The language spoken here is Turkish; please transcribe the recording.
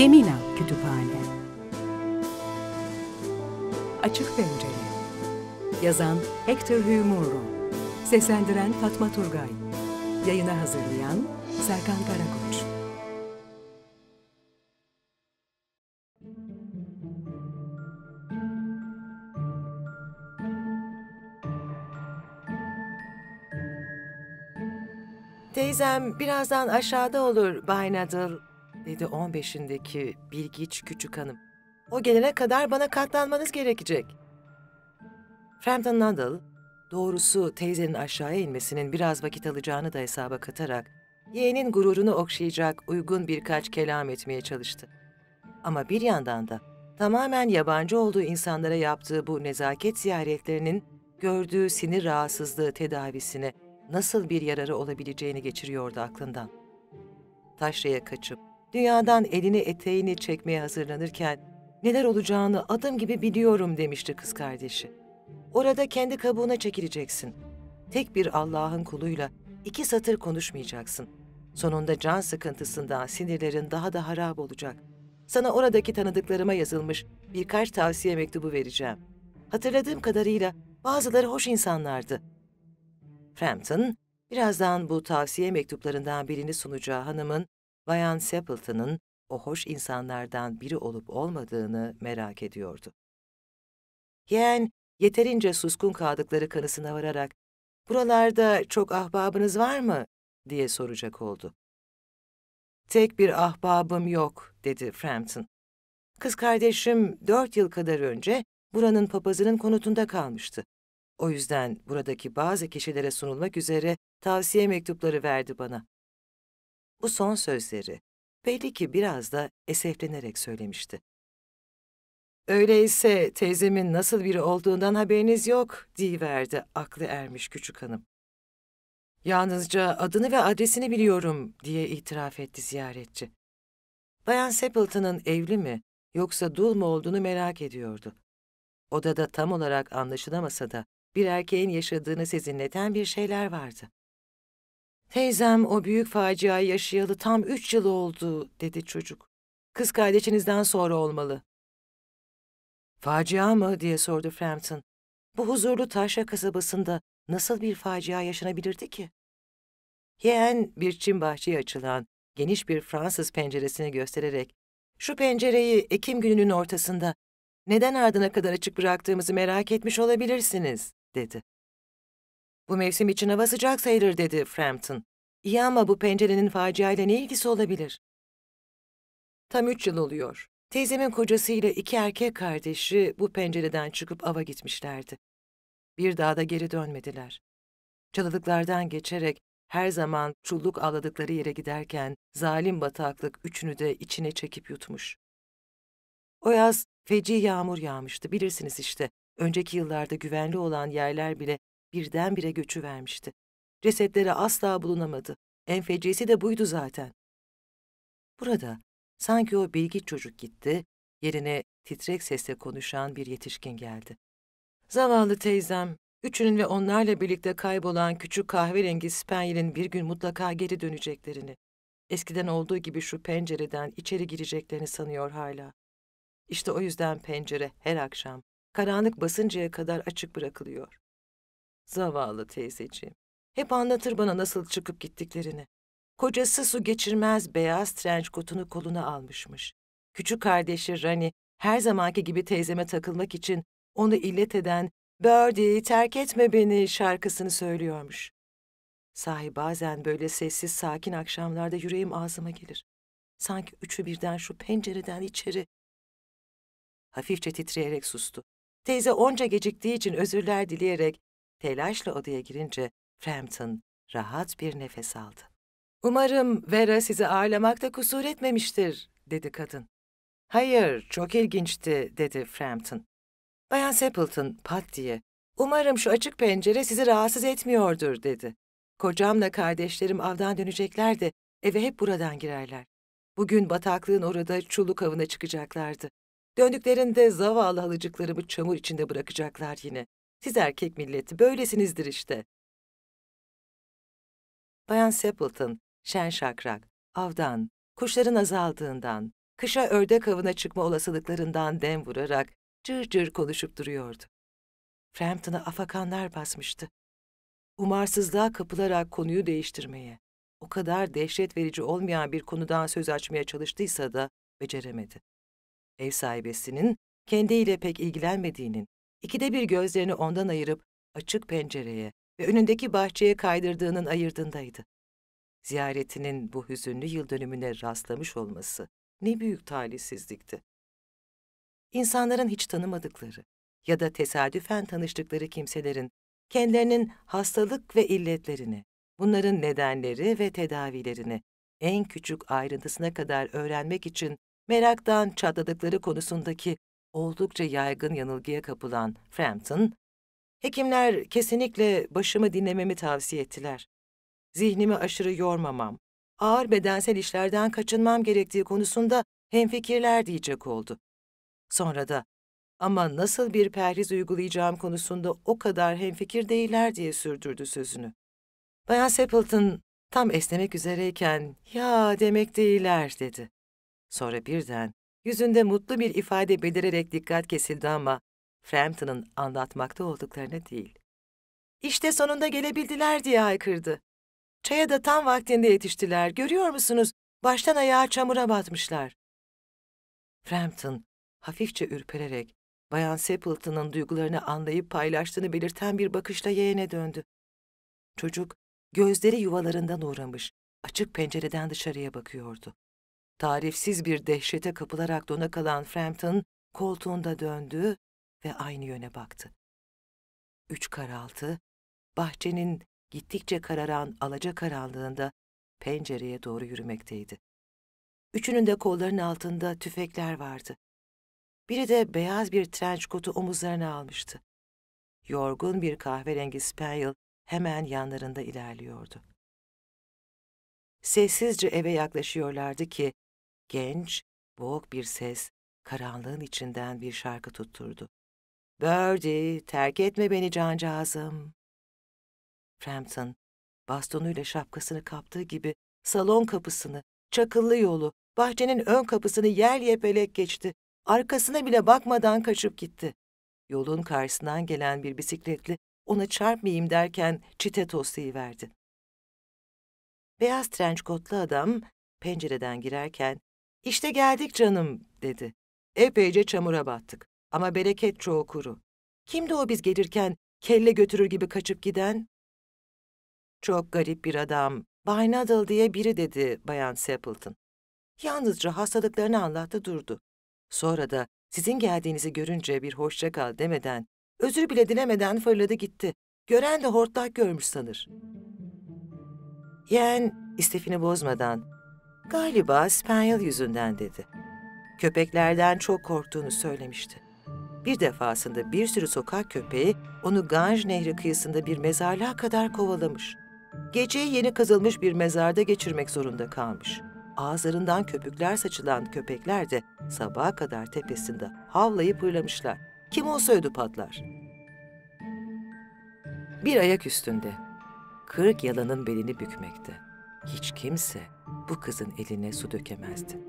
Gemina Kütüphane Açık Pencere Yazan Hector Humoru Seslendiren Fatma Turgay Yayına hazırlayan Serkan Karakoç Teyzem birazdan aşağıda olur Bay Nadal dedi 15'indeki bilgiç küçük hanım. O gelene kadar bana katlanmanız gerekecek. Frampton Nuddle, doğrusu teyzenin aşağıya inmesinin biraz vakit alacağını da hesaba katarak, yeğenin gururunu okşayacak uygun birkaç kelam etmeye çalıştı. Ama bir yandan da tamamen yabancı olduğu insanlara yaptığı bu nezaket ziyaretlerinin gördüğü sinir rahatsızlığı tedavisine nasıl bir yararı olabileceğini geçiriyordu aklından. Taşra'ya kaçıp dünyadan elini eteğini çekmeye hazırlanırken neler olacağını adım gibi biliyorum demişti kız kardeşi. Orada kendi kabuğuna çekileceksin. Tek bir Allah'ın kuluyla iki satır konuşmayacaksın. Sonunda can sıkıntısından sinirlerin daha da harap olacak. Sana oradaki tanıdıklarıma yazılmış birkaç tavsiye mektubu vereceğim. Hatırladığım kadarıyla bazıları hoş insanlardı. Frampton, birazdan bu tavsiye mektuplarından birini sunacağı hanımın Bayan Stapleton'ın o hoş insanlardan biri olup olmadığını merak ediyordu. Yeğen, yeterince suskun kaldıkları kanısına vararak, ''Buralarda çok ahbabınız var mı?'' diye soracak oldu. ''Tek bir ahbabım yok.'' dedi Frampton. ''Kız kardeşim dört yıl kadar önce buranın papazının konutunda kalmıştı. O yüzden buradaki bazı kişilere sunulmak üzere tavsiye mektupları verdi bana. Bu son sözleri belli ki biraz da eseflenerek söylemişti. Öyleyse teyzemin nasıl biri olduğundan haberiniz yok diyiverdi aklı ermiş küçük hanım. Yalnızca adını ve adresini biliyorum diye itiraf etti ziyaretçi. Bayan Stapleton'ın evli mi yoksa dul mu olduğunu merak ediyordu. Odada tam olarak anlaşılamasa da bir erkeğin yaşadığını sezinleten bir şeyler vardı. Teyzem o büyük faciayı yaşayalı tam üç yıl oldu, dedi çocuk. Kız kardeşinizden sonra olmalı. Facia mı, diye sordu Frampton. Bu huzurlu taşra kasabasında nasıl bir facia yaşanabilirdi ki? Yeğen bir çim bahçeye açılan geniş bir Fransız penceresini göstererek şu pencereyi Ekim gününün ortasında neden ardına kadar açık bıraktığımızı merak etmiş olabilirsiniz, dedi. Bu mevsim için hava sıcak sayılır dedi Frampton. İyi ama bu pencerenin faciayla ne ilgisi olabilir? Tam üç yıl oluyor. Teyzemin kocasıyla iki erkek kardeşi bu pencereden çıkıp ava gitmişlerdi. Bir daha da geri dönmediler. Çalılıklardan geçerek her zaman çulluk avladıkları yere giderken zalim bataklık üçünü de içine çekip yutmuş. O yaz feci yağmur yağmıştı bilirsiniz işte. Önceki yıllarda güvenli olan yerler bile birdenbire göçü vermişti. Cesetleri asla bulunamadı. En fecisi de buydu zaten. Burada sanki o bilgi çocuk gitti, yerine titrek sesle konuşan bir yetişkin geldi. Zavallı teyzem, üçünün ve onlarla birlikte kaybolan küçük kahverengi Spanyel'in bir gün mutlaka geri döneceklerini, eskiden olduğu gibi şu pencereden içeri gireceklerini sanıyor hala. İşte o yüzden pencere her akşam karanlık basıncaya kadar açık bırakılıyor. Zavallı teyzeciğim. Hep anlatır bana nasıl çıkıp gittiklerini. Kocası su geçirmez beyaz trenç kotunu koluna almışmış. Küçük kardeşi Rani her zamanki gibi teyzeme takılmak için onu illet eden Birdie terk etme beni şarkısını söylüyormuş. Sahi bazen böyle sessiz sakin akşamlarda yüreğim ağzıma gelir. Sanki üçü birden şu pencereden içeri. Hafifçe titreyerek sustu. Teyze onca geciktiği için özürler dileyerek Telaşla odaya girince Frampton rahat bir nefes aldı. ''Umarım Vera sizi ağırlamakta kusur etmemiştir.'' dedi kadın. ''Hayır, çok ilginçti.'' dedi Frampton. Bayan Stapleton pat diye Umarım şu açık pencere sizi rahatsız etmiyordur, dedi. Kocamla kardeşlerim avdan dönecekler de eve hep buradan girerler. Bugün bataklığın orada çulu kavına çıkacaklardı. Döndüklerinde zavallı halıcıklarımı çamur içinde bırakacaklar yine. Siz erkek milleti, böylesinizdir işte. Bayan Stapleton, şen şakrak, avdan, kuşların azaldığından, kışa ördek avına çıkma olasılıklarından dem vurarak cır cır konuşup duruyordu. Frampton'a afakanlar basmıştı. Umarsızlığa kapılarak konuyu değiştirmeye, o kadar dehşet verici olmayan bir konudan söz açmaya çalıştıysa da beceremedi. Ev sahibesinin kendiyle pek ilgilenmediğinin, İkide bir gözlerini ondan ayırıp açık pencereye ve önündeki bahçeye kaydırdığının ayırdındaydı. Ziyaretinin bu hüzünlü yıl dönümüne rastlamış olması ne büyük talihsizlikti. İnsanların hiç tanımadıkları ya da tesadüfen tanıştıkları kimselerin kendilerinin hastalık ve illetlerini, bunların nedenleri ve tedavilerini en küçük ayrıntısına kadar öğrenmek için meraktan çatladıkları konusundaki oldukça yaygın yanılgıya kapılan Frampton, hekimler kesinlikle başımı dinlememi tavsiye ettiler. Zihnimi aşırı yormamam, ağır bedensel işlerden kaçınmam gerektiği konusunda hemfikirler diyecek oldu. Sonra da ama nasıl bir perhiz uygulayacağım konusunda o kadar hemfikir değiller diye sürdürdü sözünü. Bayan Stapleton tam esnemek üzereyken ya demek değiller dedi. Sonra birden Yüzünde mutlu bir ifade belirerek dikkat kesildi ama Frampton'ın anlatmakta olduklarını değil. İşte sonunda gelebildiler diye haykırdı. Çaya da tam vaktinde yetiştiler. Görüyor musunuz? Baştan ayağa çamura batmışlar. Frampton hafifçe ürpererek Bayan Stapleton'ın duygularını anlayıp paylaştığını belirten bir bakışla yeğene döndü. Çocuk gözleri yuvalarından uğramış, açık pencereden dışarıya bakıyordu. Tarifsiz bir dehşete kapılarak dona kalan Frampton koltuğunda döndü ve aynı yöne baktı. Üç karaltı, bahçenin gittikçe kararan alaca karanlığında pencereye doğru yürümekteydi. Üçünün de kollarının altında tüfekler vardı. Biri de beyaz bir trench kotu omuzlarına almıştı. Yorgun bir kahverengi spaniel hemen yanlarında ilerliyordu. Sessizce eve yaklaşıyorlardı ki Genç, boğuk bir ses, karanlığın içinden bir şarkı tutturdu. Birdie, terk etme beni cancağızım. Frampton, bastonuyla şapkasını kaptığı gibi salon kapısını, çakıllı yolu, bahçenin ön kapısını yer yepelek geçti. Arkasına bile bakmadan kaçıp gitti. Yolun karşısından gelen bir bisikletli ona çarpmayayım derken çite tostayı verdi. Beyaz trençkotlu adam pencereden girerken işte geldik canım, dedi. Epeyce çamura battık ama bereket çoğu kuru. Kimdi o biz gelirken kelle götürür gibi kaçıp giden? Çok garip bir adam, Bay Nuddle diye biri dedi Bayan Stapleton. Yalnızca hastalıklarını anlattı durdu. Sonra da sizin geldiğinizi görünce bir hoşça kal demeden, özür bile dilemeden fırladı gitti. Gören de hortlak görmüş sanır. Yeğen istifini bozmadan Galiba İspanyol yüzünden dedi. Köpeklerden çok korktuğunu söylemişti. Bir defasında bir sürü sokak köpeği onu Ganj Nehri kıyısında bir mezarlığa kadar kovalamış. Geceyi yeni kazılmış bir mezarda geçirmek zorunda kalmış. Ağızlarından köpükler saçılan köpekler de sabaha kadar tepesinde havlayıp hırlamışlar. Kim olsaydı patlar. Bir ayak üstünde. Kırık yalanın belini bükmekte hiç kimse bu kızın eline su dökemezdi.